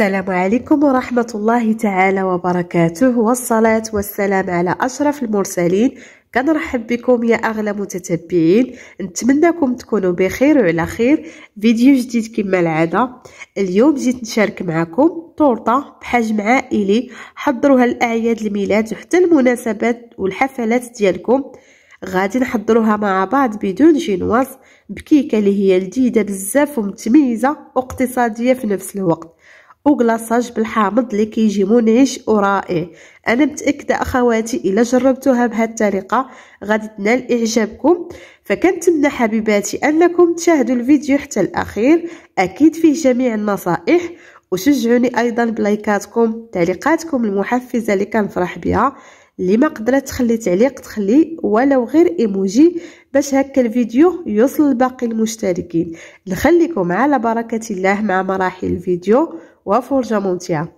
السلام عليكم ورحمة الله تعالى وبركاته والصلاة والسلام على أشرف المرسلين كنرحب بكم يا أغلى متتبعين نتمنىكم تكونوا بخير وعلى خير فيديو جديد كما العادة اليوم جيت نشارك معكم طورطة بحجم عائلي حضروها الأعياد الميلاد وحتى المناسبات والحفلات ديالكم غادي نحضروها مع بعض بدون جينواز بكيكة اللي هي لذيذة بزاف ومتميزة واقتصادية في نفس الوقت وكلاصاج بالحامض اللي كيجي منعش ورائع انا متاكده اخواتي الا جربتوها بهذه الطريقه غادي تنال اعجابكم فكنتمنى حبيباتي انكم تشاهدوا الفيديو حتى الاخير اكيد فيه جميع النصائح وشجعوني ايضا بلايكاتكم تعليقاتكم المحفزه اللي كنفرح بها اللي ما قدرت تخلي تعليق تخلي ولو غير ايموجي باش هكا الفيديو يوصل لباقي المشتركين نخليكم على بركه الله مع مراحل الفيديو وفرجة ممتعة.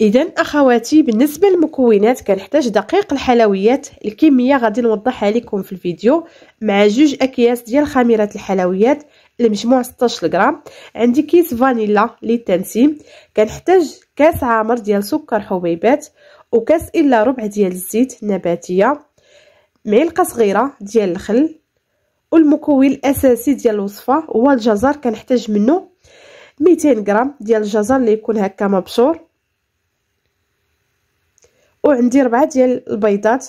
إذا أخواتي بالنسبة للمكونات كنحتاج دقيق الحلويات الكمية غادي نوضحها لكم في الفيديو مع جوج أكياس ديال خميرة الحلويات المجموع 16 غرام عندي كيس فانيلا للتنسيم كنحتاج كاس عامر ديال سكر حبيبات وكاس إلا ربع ديال الزيت نباتية معلقة صغيرة ديال الخل والمكون الأساسي ديال الوصفة هو الجزر كنحتاج منه 200 غرام ديال الجزر اللي يكون هكا مبشور وعندي ربعة ديال البيضات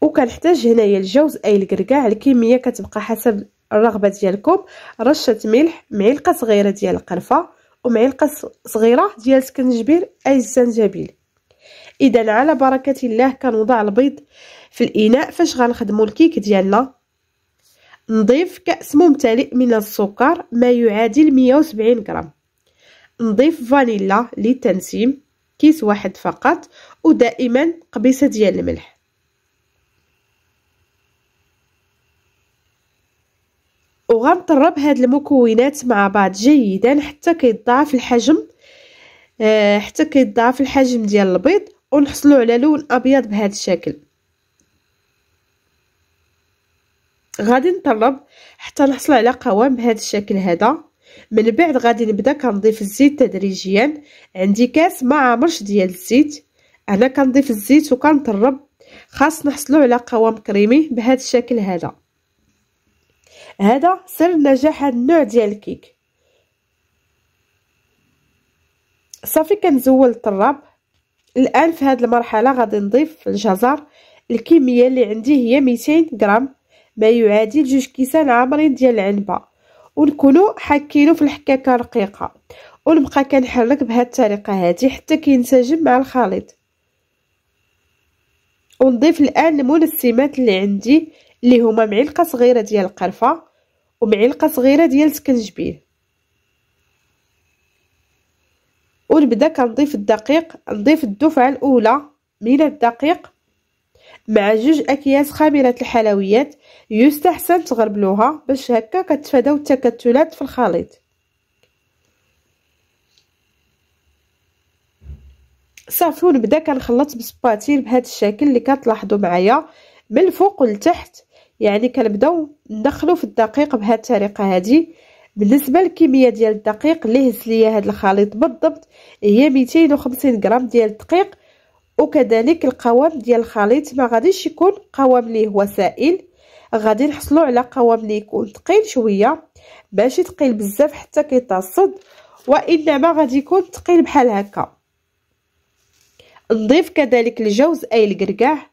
وكنحتاج هنايا الجوز اي الكركاع الكميه كتبقى حسب الرغبه ديالكم رشه ملح معلقه صغيره ديال القرفه ومعلقه صغيره ديال سكنجبير اي الزنجبيل اذا على بركه الله كنوضع البيض في الاناء فاش غنخدموا الكيك ديالنا نضيف كأس ممتلئ من السكر ما يعادل 170 غرام نضيف فانيلا للتنسيم كيس واحد فقط ودائما قبيصة ديال الملح وغنطرب هاد المكونات مع بعض جيدا حتى كيتضاعف الحجم آه، حتى كيتضاعف الحجم ديال البيض ونحصلوا على لون ابيض بهذا الشكل غادي نطرب حتى نحصل على قوام بهذا الشكل هذا من بعد غادي نبدا كنضيف الزيت تدريجيا عندي كاس ما عامرش ديال الزيت انا كنضيف الزيت وكنطرب خاص نحصلو على قوام كريمي بهذا الشكل هذا هذا سر نجاح هذا النوع ديال الكيك صافي كنزول الطراب الان في هذه المرحله غادي نضيف الجزر الكميه اللي عندي هي 200 غرام ما يعادل جوج كيسان عامرين ديال العنبه ونكونوا حاكينو في الحكاكه رقيقه ونبقى كنحرك بهاد الطريقه هادي حتى كينسجم مع الخليط ونضيف الان المنسمات اللي عندي اللي هما معلقه صغيره ديال القرفه ومعلقه صغيره ديال سكنجبيل ونبدا كنضيف الدقيق نضيف الدفعه الاولى من الدقيق مع جوج اكياس خميره الحلويات يستحسن تغربلوها باش هكا كتفاداو التكتلات في الخليط صافي ونبدا كنخلط بسباتيل بهذا الشكل اللي كتلاحظوا معايا من الفوق لتحت يعني كنبداو ندخلو في الدقيق بهذه الطريقه هذه بالنسبه للكميه ديال الدقيق اللي هز ليا هذا الخليط بالضبط هي 250 غرام ديال الدقيق وكذلك القوام ديال الخليط ما غاديش يكون قوام ليه هو سائل غادي نحصلوا على قوام لي يكون ثقيل شويه باش ثقيل بزاف حتى كيتعصد وانما غادي يكون ثقيل بحال هكا نضيف كذلك الجوز اي القرقاع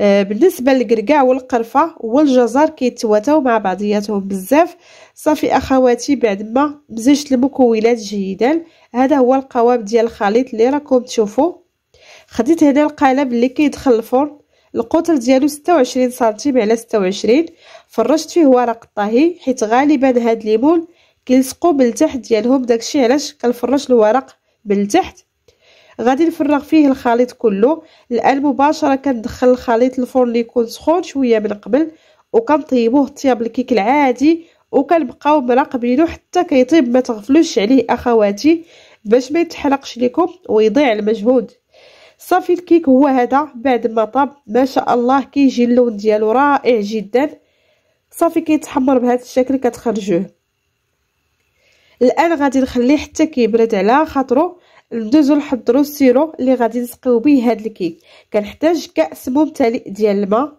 آه، بالنسبه للقرقاع والقرفه والجزر كيتواتاو مع بعضياتهم بزاف صافي اخواتي بعد ما مزجت المكونات جيدا هذا هو القوام ديال الخليط اللي راكم تشوفوه خديت هنا القالب اللي كيدخل الفرن القطر ديالو 26 سنتيم على 26 فرشت فيه ورق الطهي حيت غالبا هاد الليمون كيلصقوا بالتحت ديالهم داكشي علاش كنفرش الورق بالتحت غادي نفرغ فيه الخليط كله الان مباشره كندخل الخليط الفرن اللي يكون سخون شويه من قبل وكنطيبوه طياب الكيك العادي وكنبقاو مراقبينو حتى كيطيب ما تغفلوش عليه اخواتي باش ما يتحرقش لكم ويضيع المجهود صافي الكيك هو هذا بعد ما طاب ما شاء الله كيجي اللون ديالو رائع جدا صافي كيتحمر بهذا الشكل كتخرجوه الان غادي نخليه حتى كيبرد على خاطرو ندوزو نحضرو السيرو اللي غادي نسقيو به هاد الكيك كنحتاج كأس ممتلئ ديال الماء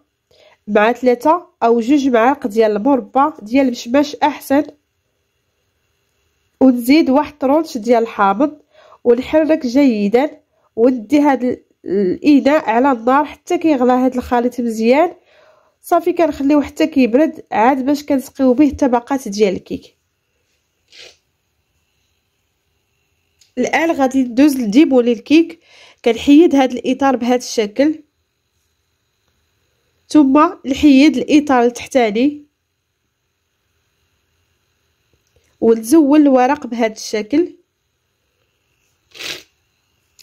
مع ثلاثة او جوج معالق ديال المربى ديال المشماش احسن ونزيد واحد طرونش ديال الحامض ونحرك جيدا ودي هاد الاناء على النار حتى كيغلى هاد الخليط مزيان صافي كنخليوه حتى كيبرد عاد باش كنسقيو به الطبقات ديال الكيك الان غادي ندوز لديبولي الكيك كنحيد هاد الاطار بهاد الشكل ثم نحيد الاطار التحتاني ونزول الورق بهاد الشكل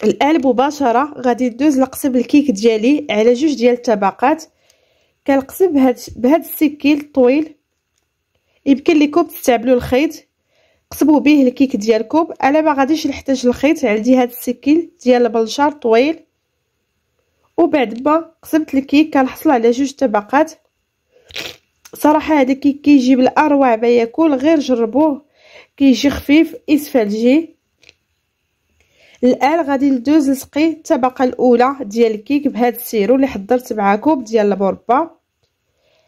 الان مباشره غادي ندوز نقسم الكيك ديالي على جوج ديال الطبقات كنقسم بهاد بهذا السكيل الطويل يمكن لكم تستعملوا الخيط قصبوا به الكيك ديالكم انا ما غاديش نحتاج الخيط عندي هاد السكيل ديال البلشار طويل وبعد ما قسمت الكيك كنحصل على جوج طبقات صراحه هذا الكيك كيجي بالاروع ما ياكل غير جربوه كيجي خفيف اسفلجي الان غادي ندوز نسقي الطبقه الاولى ديال الكيك بهذا السيرو اللي حضرت كوب ديال المربى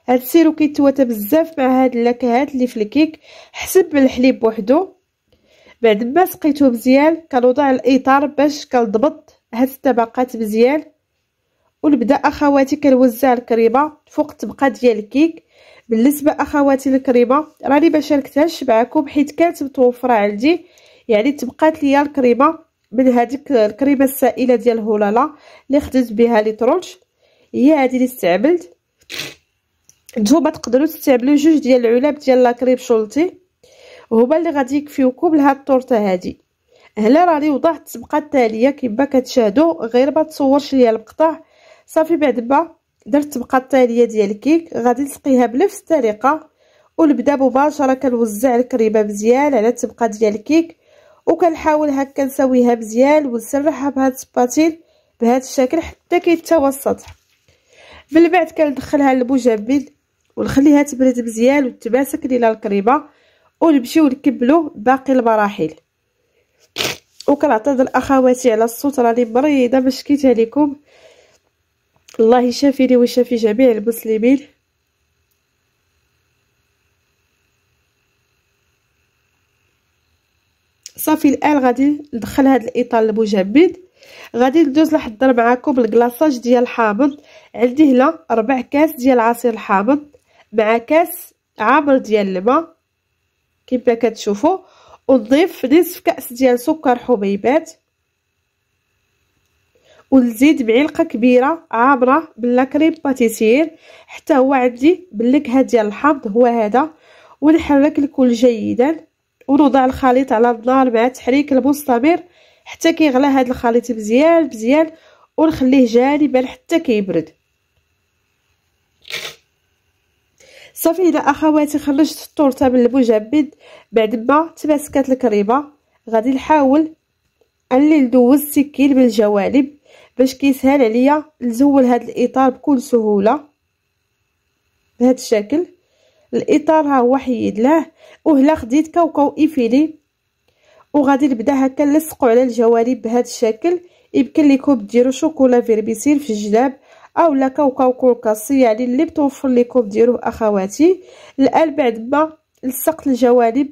هاد السيرو كيتواتى بزاف مع هاد النكهات اللي في الكيك حسب الحليب بوحدو بعد ما سقيته مزيان كنوضع الاطار باش كنضبط هاد الطبقات مزيان ونبدا اخواتي كنوزع الكريمه فوق الطبقه ديال الكيك بالنسبه اخواتي الكريمه راني ما شاركتهاش معكم حيت كانت متوفره عندي يعني تبقات ليا الكريمه من هذيك الكريمه السائله ديال هولالا اللي خديت بها لي ترونش هي هذه اللي استعملت نتوما تقدروا تستعملوا جوج ديال العلب ديال لا كريب شولتي هما اللي غادي يكفيوكم لهاد التورته هذه هلا راني وضعت الطبقه التاليه كيما كتشاهدوا غير ما تصورش ليا المقطع صافي بعد ما درت الطبقه التاليه ديال الكيك غادي نسقيها بنفس الطريقه ونبدا مباشره كنوزع الكريمه مزيان على الطبقه ديال الكيك وكنحاول هكا نسويها مزيان ونسرحها بهاد السباتيل بهاد الشكل حتى كيتوسط من بعد كندخلها للمجمد ونخليها تبرد مزيان وتماسك لينا الكريمه ونمشيو نكملو باقي المراحل وكنعتذر اخواتي على الصوت راني مريضه باش شكيت عليكم الله يشافيني ويشافي جميع المسلمين صافي الان غادي ندخل هذا الاطار المجمد غادي ندوز نحضر معكم الكلاصاج ديال الحامض عندي هنا ربع كاس ديال عصير الحامض مع كاس عامر ديال الماء كما كتشوفوا ونضيف نصف كاس ديال سكر حبيبات ونزيد معلقه كبيره عابره بلا باتيسير حتى هو عندي باللكهه ديال الحامض هو هذا ونحرك الكل جيدا ونوضع الخليط على النار مع تحريك المستمر حتى كيغلى هذا الخليط مزيان مزيان ونخليه جانبا حتى كيبرد صافي الى اخواتي خرجت التورته من المجمد بعد ما تماسكات الكريمه غادي نحاول اني ندوز السكين من الجوانب باش كيسهل عليا نزول هذا الاطار بكل سهوله بهذا الشكل الاطار ها هو حيد له وهلا خديت كاوكاو ايفيلي وغادي نبدا هكا نلصقو على الجوانب بهذا الشكل يمكن لكم ديروا شوكولا فيربيسير في الجلاب اولا كاوكاو كوكاسي يعني اللي بتوفر لكم ديروه اخواتي الان بعد ما لصقت الجوانب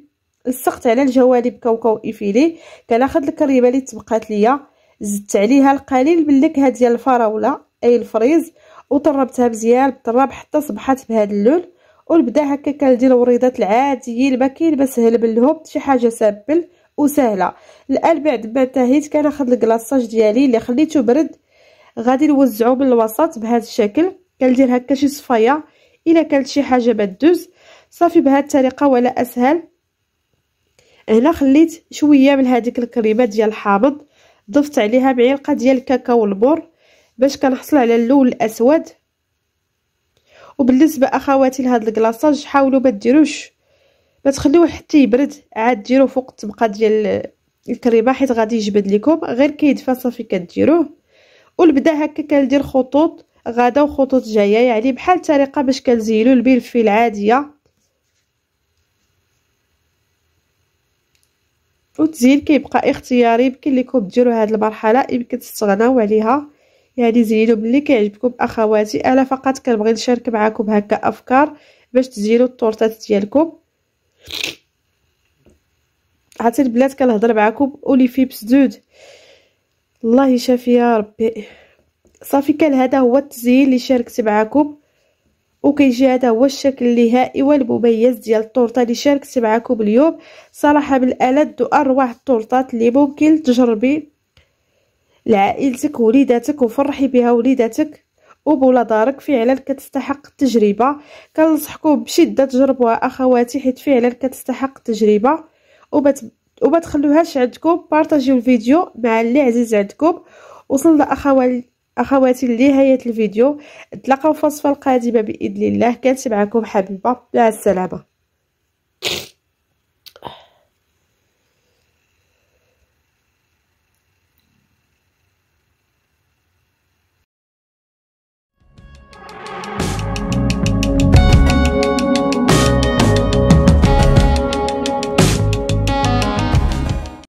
لصقت على الجوانب كاوكاو ايفيلي كناخذ الكريمه اللي تبقات ليا زدت عليها القليل من النكهه ديال الفراوله اي الفريز وطربتها مزيان بالطراب حتى صبحت بهذا اللون ونبدا هكا كندير الوريضات العاديه اللي ما كيلبسها البلهوب شي حاجه سابل وسهله الان بعد ما انتهيت كناخذ الكلاصاج ديالي اللي خليته برد غادي نوزعو بالوسط بهذا الشكل كندير هكا شي صفايه الا كانت شي حاجه بدوز صافي بهذه الطريقه ولا اسهل هنا خليت شويه من هذيك الكريمه ديال الحامض ضفت عليها معلقه ديال الكاكاو البور باش كنحصل على اللون الاسود وبالنسبه اخواتي لهاد الكلاصاج حاولوا ما ديروش ما تخليوه حتى يبرد عاد ديروه فوق الطبقه ديال الكريمه حيت غادي يجبد لكم غير كيدفى صافي كديروه والبدا هكا كندير خطوط غادا وخطوط جايه يعني بحال طريقه باش كنزيلو البلفي العاديه وتزيل كيبقى اختياري يمكن لكم ديروا هذه المرحله يمكن تستغناو عليها يعني زينوا باللي كيعجبكم اخواتي انا فقط كنبغي نشارك معكم هكا افكار باش تزينوا التورتات ديالكم عرفتي البنات كنهضر معكم ولي فيبس دود الله يشافي يا ربي صافي كان هذا هو التزيين اللي شاركت معكم وكيجي هذا هو الشكل النهائي والمميز ديال التورته اللي شاركت معكم اليوم صراحه بالالد واروع التورتات اللي ممكن تجربي لعائلتك وليداتك وفرحي بها وليداتك وبولا دارك فعلا كتستحق التجربه كنصحكم بشده تجربوها اخواتي حيت فعلا كتستحق التجربه وما تخلوهاش عندكم بارطاجيو الفيديو مع اللي عزيز عندكم وصلنا اخوال اخواتي لنهايه الفيديو نتلاقاو في الوصفه القادمه باذن الله كانت معكم حبيبه مع السلامه